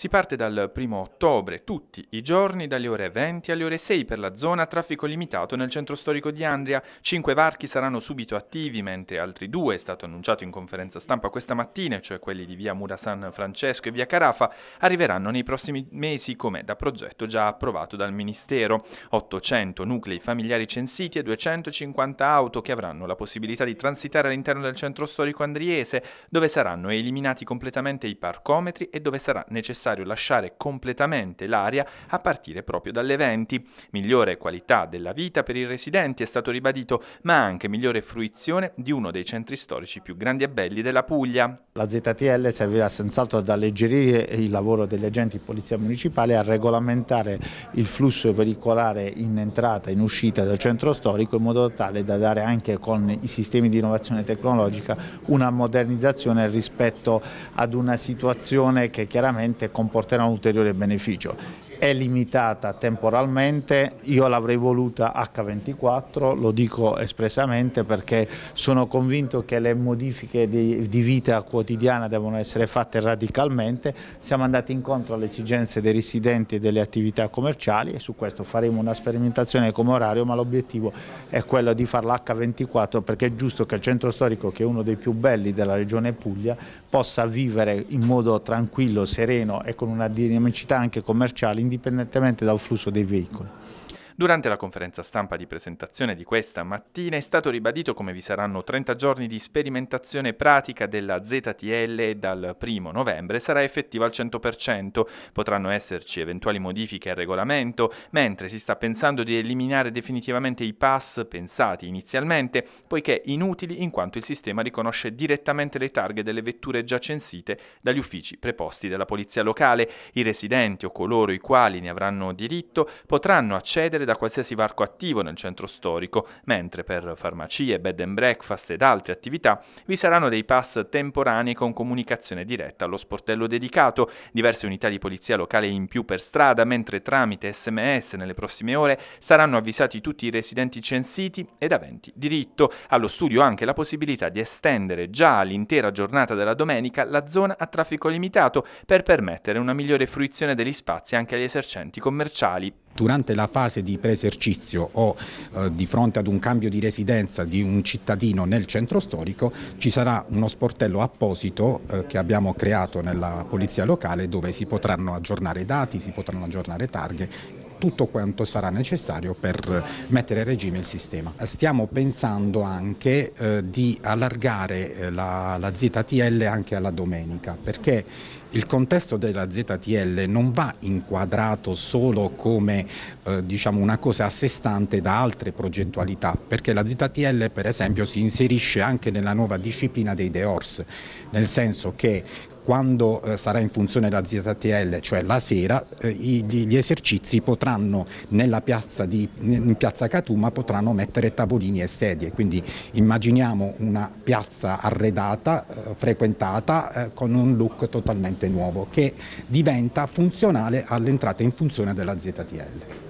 Si parte dal 1 ottobre, tutti i giorni, dalle ore 20 alle ore 6 per la zona traffico limitato nel centro storico di Andria. Cinque varchi saranno subito attivi, mentre altri due, è stato annunciato in conferenza stampa questa mattina, cioè quelli di via Mura San Francesco e via Carafa, arriveranno nei prossimi mesi come da progetto già approvato dal Ministero. 800 nuclei familiari censiti e 250 auto che avranno la possibilità di transitare all'interno del centro storico andriese, dove saranno eliminati completamente i parcometri e dove sarà necessario necessario lasciare completamente l'area a partire proprio dalle 20. Migliore qualità della vita per i residenti è stato ribadito, ma anche migliore fruizione di uno dei centri storici più grandi e belli della Puglia. La ZTL servirà senz'altro ad alleggerire il lavoro degli agenti di polizia municipale, a regolamentare il flusso veicolare in entrata e in uscita dal centro storico in modo tale da dare anche con i sistemi di innovazione tecnologica una modernizzazione rispetto ad una situazione che chiaramente comporterà un ulteriore beneficio è limitata temporalmente, io l'avrei voluta H24, lo dico espressamente perché sono convinto che le modifiche di, di vita quotidiana devono essere fatte radicalmente, siamo andati incontro alle esigenze dei residenti e delle attività commerciali e su questo faremo una sperimentazione come orario, ma l'obiettivo è quello di farla H24 perché è giusto che il centro storico, che è uno dei più belli della regione Puglia, possa vivere in modo tranquillo, sereno e con una dinamicità anche commerciale indipendentemente dal flusso dei veicoli. Durante la conferenza stampa di presentazione di questa mattina è stato ribadito come vi saranno 30 giorni di sperimentazione pratica della ZTL e dal 1 novembre sarà effettiva al 100%, potranno esserci eventuali modifiche al regolamento, mentre si sta pensando di eliminare definitivamente i pass pensati inizialmente, poiché inutili in quanto il sistema riconosce direttamente le targhe delle vetture già censite dagli uffici preposti della polizia locale. I residenti o coloro i quali ne avranno diritto potranno accedere da qualsiasi varco attivo nel centro storico, mentre per farmacie, bed and breakfast ed altre attività vi saranno dei pass temporanei con comunicazione diretta allo sportello dedicato, diverse unità di polizia locale in più per strada, mentre tramite sms nelle prossime ore saranno avvisati tutti i residenti censiti ed aventi diritto. Allo studio anche la possibilità di estendere già all'intera giornata della domenica la zona a traffico limitato per permettere una migliore fruizione degli spazi anche agli esercenti commerciali. Durante la fase di preesercizio o eh, di fronte ad un cambio di residenza di un cittadino nel centro storico ci sarà uno sportello apposito eh, che abbiamo creato nella polizia locale dove si potranno aggiornare dati, si potranno aggiornare targhe tutto quanto sarà necessario per mettere a regime il sistema. Stiamo pensando anche eh, di allargare eh, la, la ZTL anche alla domenica perché il contesto della ZTL non va inquadrato solo come eh, diciamo una cosa a sé stante da altre progettualità, perché la ZTL per esempio si inserisce anche nella nuova disciplina dei DEORS, nel senso che quando eh, sarà in funzione la ZTL, cioè la sera, eh, gli esercizi potranno nella piazza di, in piazza Catuma potranno mettere tavolini e sedie, quindi immaginiamo una piazza arredata, eh, frequentata, con un look totalmente nuovo che diventa funzionale all'entrata in funzione della ZTL.